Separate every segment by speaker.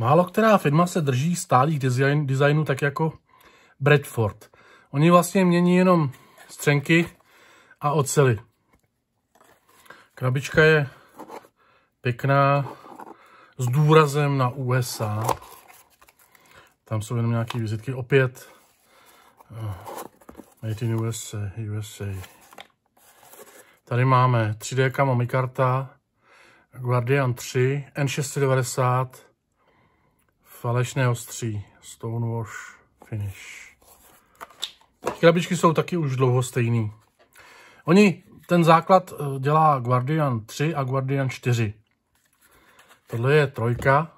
Speaker 1: Málo která firma se drží stálých design, designů tak jako Bradford. Oni vlastně mění jenom střenky a ocely. Krabička je pěkná s důrazem na USA. Tam jsou jenom nějaké vizitky. Opět eh, Made in USA, USA. Tady máme 3D Kama Mikarta, Guardian 3, N690, falešné ostří, stonewash finish. Krabičky jsou taky už dlouho stejný. Oni, ten základ eh, dělá Guardian 3 a Guardian 4. Tohle je trojka,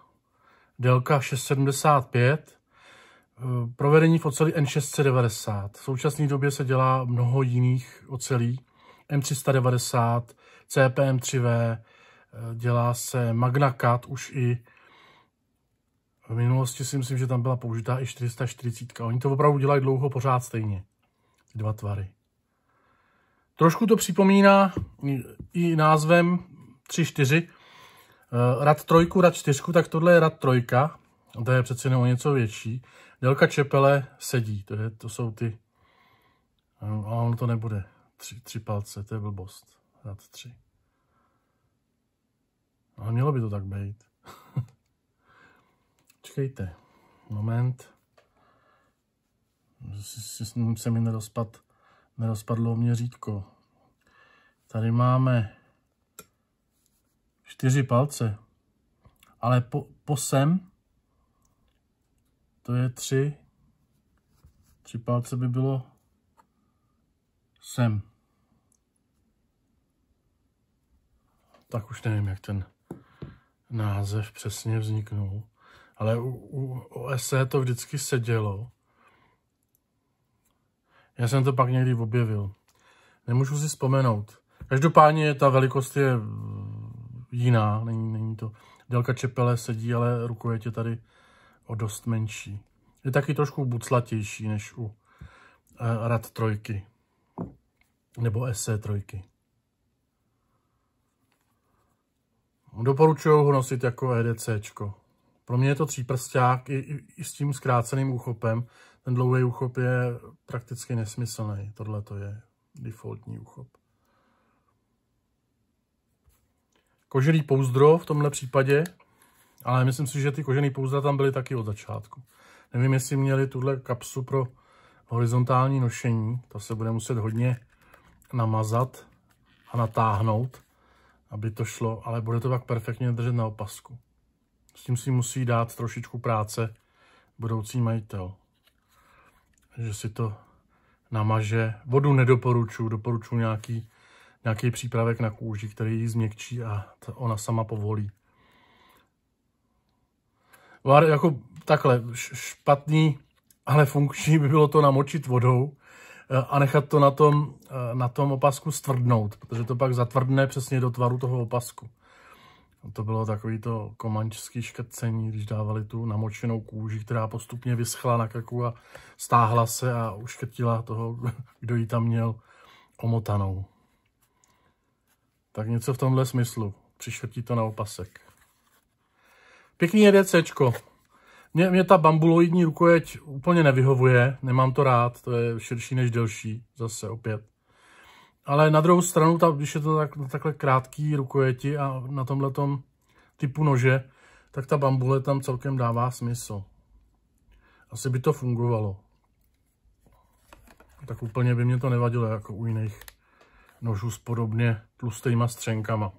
Speaker 1: délka 675, eh, provedení v oceli N690. V současné době se dělá mnoho jiných ocelí, M390, CPM3V, eh, dělá se Magna už i v minulosti si myslím, že tam byla použitá i 440. Oni to opravdu dělají dlouho pořád stejně. Ty dva tvary. Trošku to připomíná i názvem 3-4. Eh, rad trojku, rad čtyřku, tak tohle je rad trojka. To je přeci o něco větší. Délka čepele sedí, to, je, to jsou ty... A on ono to nebude. Tři, tři palce, to je blbost. Rad tři. Ale mělo by to tak být počkejte, moment. Se mi nerozpad, nerozpadlo měřítko. Tady máme čtyři palce, ale po, po sem to je tři, tři palce by bylo sem. Tak už nevím, jak ten název přesně vzniknul ale u, u, u SE to vždycky sedělo. Já jsem to pak někdy objevil. Nemůžu si vzpomenout. Každopádně ta velikost je mm, jiná, není, není to. Délka čepele sedí, ale rukojeť je tady o dost menší. Je taky trošku buclatější než u eh, rad trojky nebo SE trojky. Doporučuju ho nosit jako EDCčko. Pro mě je to tříprsták i, i, i s tím zkráceným úchopem. Ten dlouhý úchop je prakticky nesmyslný. Tohle to je defaultní úchop. Kožený pouzdro v tomhle případě, ale myslím si, že ty kožený pouzdra tam byly taky od začátku. Nevím, jestli měli tuhle kapsu pro horizontální nošení. To se bude muset hodně namazat a natáhnout, aby to šlo, ale bude to pak perfektně držet na opasku. S tím si musí dát trošičku práce budoucí majitel. Že si to namaže. Vodu nedoporučuju, doporučuji nějaký, nějaký přípravek na kůži, který ji změkčí a to ona sama povolí. Vár, jako takhle, špatný, ale funkční by bylo to namočit vodou e, a nechat to na tom, e, na tom opasku stvrdnout, protože to pak zatvrdne přesně do tvaru toho opasku to bylo takový to komančský škrcení, když dávali tu namočenou kůži, která postupně vyschla na krku a stáhla se a uškrtila toho, kdo ji tam měl omotanou. Tak něco v tomhle smyslu. Přiškrtí to na opasek. Pěkný DCčko. Mě, mě ta bambuloidní rukojeť úplně nevyhovuje, nemám to rád, to je širší než delší, zase opět. Ale na druhou stranu, ta, když je to tak, takhle krátký rukojeti a na tomhle typu nože, tak ta bambule tam celkem dává smysl. Asi by to fungovalo. Tak úplně by mě to nevadilo jako u jiných nožů s podobně tlustýma střenkama.